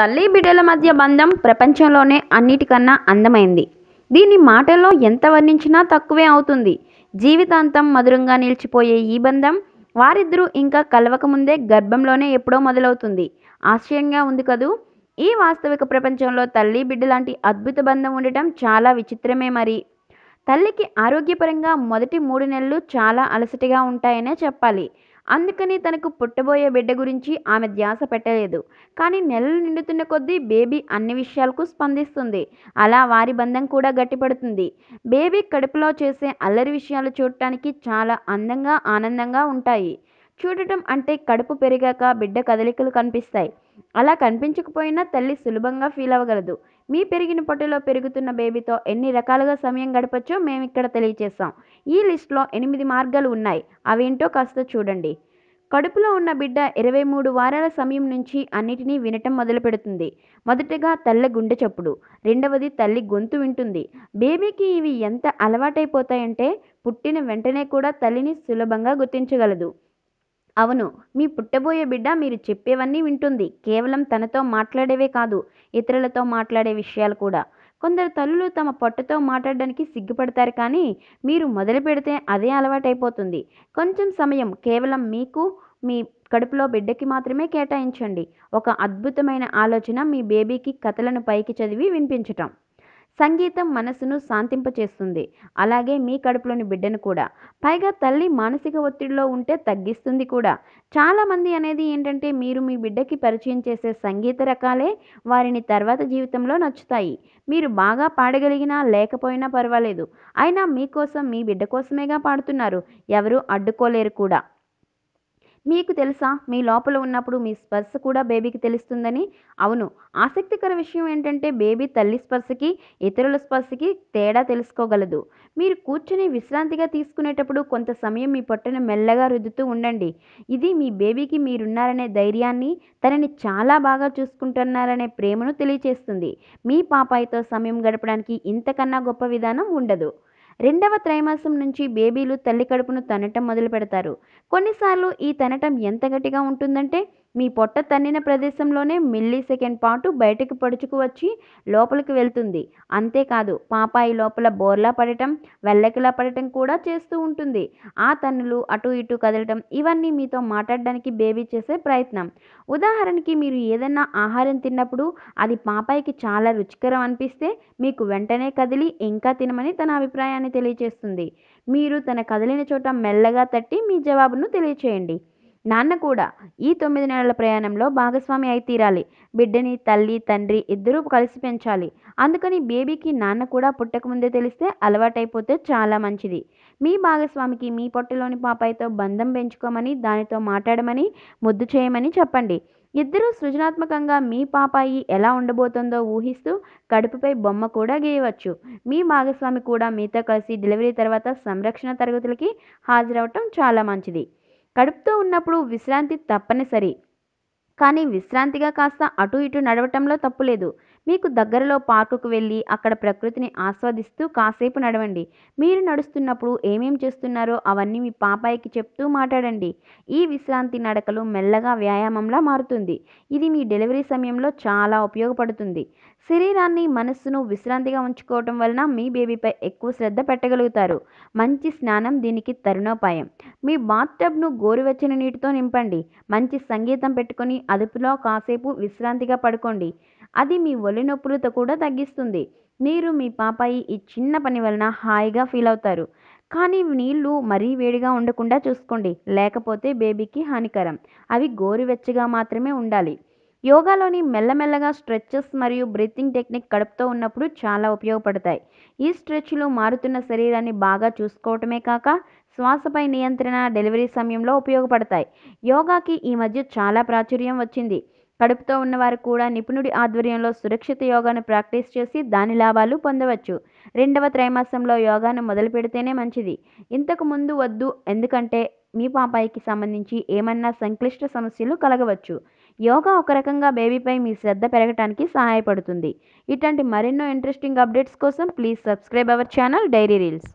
తల్లి బిడ్డల మధ్య బంధం ప్రపంచంలోనే అన్నిటికన్నా అందమైంది దీన్ని మాటల్లో ఎంత వర్ణించినా తక్కువే అవుతుంది జీవితాంతం మధురంగా నిలిచిపోయే ఈ బంధం వారిద్దరూ ఇంకా కలవకముందే గర్భంలోనే ఎప్పుడో మొదలవుతుంది ఆశ్చర్యంగా ఉంది కదూ ఈ వాస్తవిక ప్రపంచంలో తల్లి బిడ్డ లాంటి అద్భుత బంధం ఉండటం చాలా విచిత్రమే మరి తల్లికి ఆరోగ్యపరంగా మొదటి మూడు నెలలు చాలా అలసటిగా ఉంటాయనే చెప్పాలి అందుకని తనకు పుట్టబోయే బిడ్డ గురించి ఆమె ధ్యాస పెట్టలేదు కానీ నెలలు నిండుతున్న కొద్దీ బేబీ అన్ని విషయాలకు స్పందిస్తుంది అలా వారి బంధం కూడా గట్టిపడుతుంది బేబీ కడుపులో చేసే అల్లరి విషయాలు చూడటానికి చాలా అందంగా ఆనందంగా ఉంటాయి చూడటం అంటే కడుపు పెరిగాక బిడ్డ కదలికలు కనిపిస్తాయి అలా కనిపించకపోయినా తల్లి సులభంగా ఫీల్ అవ్వగలదు మీ పెరిగిన పొట్టలో పెరుగుతున్న బేబీతో ఎన్ని రకాలుగా సమయం గడపచ్చో మేము ఇక్కడ తెలియచేస్తాం ఈ లిస్ట్లో ఎనిమిది మార్గాలు ఉన్నాయి అవేంటో కాస్త చూడండి కడుపులో ఉన్న బిడ్డ ఇరవై మూడు వారాల సమయం నుంచి అన్నిటినీ వినటం మొదలు పెడుతుంది మొదటగా తల్ల గుండె చప్పుడు రెండవది తల్లి గొంతు వింటుంది బేబీకి ఇవి ఎంత అలవాటైపోతాయంటే పుట్టిన వెంటనే కూడా తల్లిని సులభంగా గుర్తించగలదు అవును మీ పుట్టబోయే బిడ్డ మీరు చెప్పేవన్నీ వింటుంది కేవలం తనతో మాట్లాడేవే కాదు ఇతరులతో మాట్లాడే విషయాలు కూడా కొందరు తల్లులు తమ పొట్టతో మాట్లాడడానికి సిగ్గుపడతారు కానీ మీరు మొదలు పెడితే అదే అలవాటైపోతుంది కొంచెం సమయం కేవలం మీకు మీ కడుపులో బిడ్డకి మాత్రమే కేటాయించండి ఒక అద్భుతమైన ఆలోచన మీ బేబీకి కథలను పైకి చదివి వినిపించటం సంగీతం మనసును శాంతింపచేస్తుంది అలాగే మీ కడుపులోని బిడ్డను కూడా పైగా తల్లి మానసిక ఒత్తిడిలో ఉంటే తగ్గిస్తుంది కూడా చాలామంది అనేది ఏంటంటే మీరు మీ బిడ్డకి పరిచయం చేసే సంగీత రకాలే వారిని తర్వాత జీవితంలో నచ్చుతాయి మీరు బాగా పాడగలిగినా లేకపోయినా పర్వాలేదు అయినా మీకోసం మీ బిడ్డ కోసమేగా పాడుతున్నారు ఎవరు అడ్డుకోలేరు కూడా మీకు తెలుసా మీ లోపల ఉన్నప్పుడు మీ స్పర్శ కూడా బేబీకి తెలుస్తుందని అవును ఆసక్తికర విషయం ఏంటంటే బేబీ తల్లి స్పర్శకి ఇతరుల స్పర్శకి తేడా తెలుసుకోగలదు మీరు కూర్చొని విశ్రాంతిగా తీసుకునేటప్పుడు కొంత సమయం మీ పొట్టను మెల్లగా రుద్దుతూ ఉండండి ఇది మీ బేబీకి మీరున్నారనే ధైర్యాన్ని తనని చాలా బాగా చూసుకుంటున్నారనే ప్రేమను తెలియచేస్తుంది మీ పాపాయితో సమయం గడపడానికి ఇంతకన్నా గొప్ప విధానం ఉండదు రెండవ త్రైమాసం నుంచి బేబీలు తల్లి కడుపును తనటం మొదలు పెడతారు కొన్నిసార్లు ఈ తనటం ఎంత గట్టిగా ఉంటుందంటే మీ పొట్ట తన్నిన ప్రదేశంలోనే మిల్లీ సెకండ్ పాటు బయటకు పడుచుకు వచ్చి లోపలికి వెళ్తుంది అంతేకాదు పాపాయి లోపల బోర్లా పడటం వెల్లకిలా పడటం కూడా చేస్తూ ఉంటుంది ఆ తన్నులు అటు ఇటు కదలటం ఇవన్నీ మీతో మాట్లాడడానికి బేబీ చేసే ప్రయత్నం ఉదాహరణకి మీరు ఏదైనా ఆహారం తిన్నప్పుడు అది పాపాయికి చాలా రుచికరం అనిపిస్తే మీకు వెంటనే కదిలి ఇంకా తినమని తన అభిప్రాయాన్ని తెలియజేస్తుంది మీరు తన కదిలిన చోట మెల్లగా తట్టి మీ జవాబును తెలియచేయండి నాన్న కూడా ఈ తొమ్మిది నెలల ప్రయాణంలో భాగస్వామి అయి తీరాలి బిడ్డని తల్లి తండ్రి ఇద్దరూ కలిసి పెంచాలి అందుకని బేబీకి నాన్న కూడా పుట్టకముందే తెలిస్తే అలవాటైపోతే చాలా మంచిది మీ భాగస్వామికి మీ పొట్టలోని పాపాయితో బంధం పెంచుకోమని దానితో మాట్లాడమని ముద్దు చేయమని చెప్పండి ఇద్దరూ సృజనాత్మకంగా మీ పాపాయి ఎలా ఉండబోతుందో ఊహిస్తూ కడుపుపై బొమ్మ కూడా గీయవచ్చు మీ భాగస్వామి కూడా మీతో కలిసి డెలివరీ తర్వాత సంరక్షణ తరగతులకి హాజరవటం చాలా మంచిది కడుపుతో ఉన్నప్పుడు విశ్రాంతి తప్పనిసరి కానీ విశ్రాంతిగా కాస్త అటు ఇటు నడవటంలో తప్పులేదు మీకు దగ్గరలో పార్కుకు వెళ్ళి అక్కడ ప్రకృతిని ఆస్వాదిస్తూ కాసేపు నడవండి మీరు నడుస్తున్నప్పుడు ఏమేం చేస్తున్నారో అవన్నీ మీ పాపాయికి చెప్తూ మాట్లాడండి ఈ విశ్రాంతి నడకలు మెల్లగా వ్యాయామంలా మారుతుంది ఇది మీ డెలివరీ సమయంలో చాలా ఉపయోగపడుతుంది శరీరాన్ని మనస్సును విశ్రాంతిగా ఉంచుకోవటం వలన మీ బేబీపై ఎక్కువ శ్రద్ధ పెట్టగలుగుతారు మంచి స్నానం దీనికి తరుణోపాయం మీ బాత్ టబ్ను గోరువెచ్చని నీటితో నింపండి మంచి సంగీతం పెట్టుకొని అదుపులో కాసేపు విశ్రాంతిగా పడుకోండి అది మీ ఒలినొప్పులతో నొప్పులతో కూడా తగ్గిస్తుంది మీరు మీ పాపాయి ఈ చిన్న పని వలన హాయిగా ఫీల్ అవుతారు కానీ నీళ్లు మరీ వేడిగా ఉండకుండా చూసుకోండి లేకపోతే బేబీకి హానికరం అవి గోరువెచ్చగా మాత్రమే ఉండాలి యోగాలోని మెల్లమెల్లగా స్ట్రెచెస్ మరియు బ్రీతింగ్ టెక్నిక్ కడుపుతో ఉన్నప్పుడు చాలా ఉపయోగపడతాయి ఈ స్ట్రెచ్లు మారుతున్న శరీరాన్ని బాగా చూసుకోవటమే కాక శ్వాసపై నియంత్రణ డెలివరీ సమయంలో ఉపయోగపడతాయి యోగాకి ఈ మధ్య చాలా ప్రాచుర్యం వచ్చింది కడుపుతో ఉన్నవారు కూడా నిపుణుడి ఆధ్వర్యంలో సురక్షిత యోగాను ప్రాక్టీస్ చేసి దాని లాభాలు పొందవచ్చు రెండవ త్రైమాసంలో యోగాను మొదలు పెడితేనే మంచిది ఇంతకు ముందు వద్దు ఎందుకంటే మీ పాపాయికి సంబంధించి ఏమన్నా సంక్లిష్ట సమస్యలు కలగవచ్చు యోగా ఒక రకంగా బేబీపై మీ శ్రద్ధ పెరగటానికి సహాయపడుతుంది ఇటువంటి మరెన్నో ఇంట్రెస్టింగ్ అప్డేట్స్ కోసం please subscribe our channel diary reels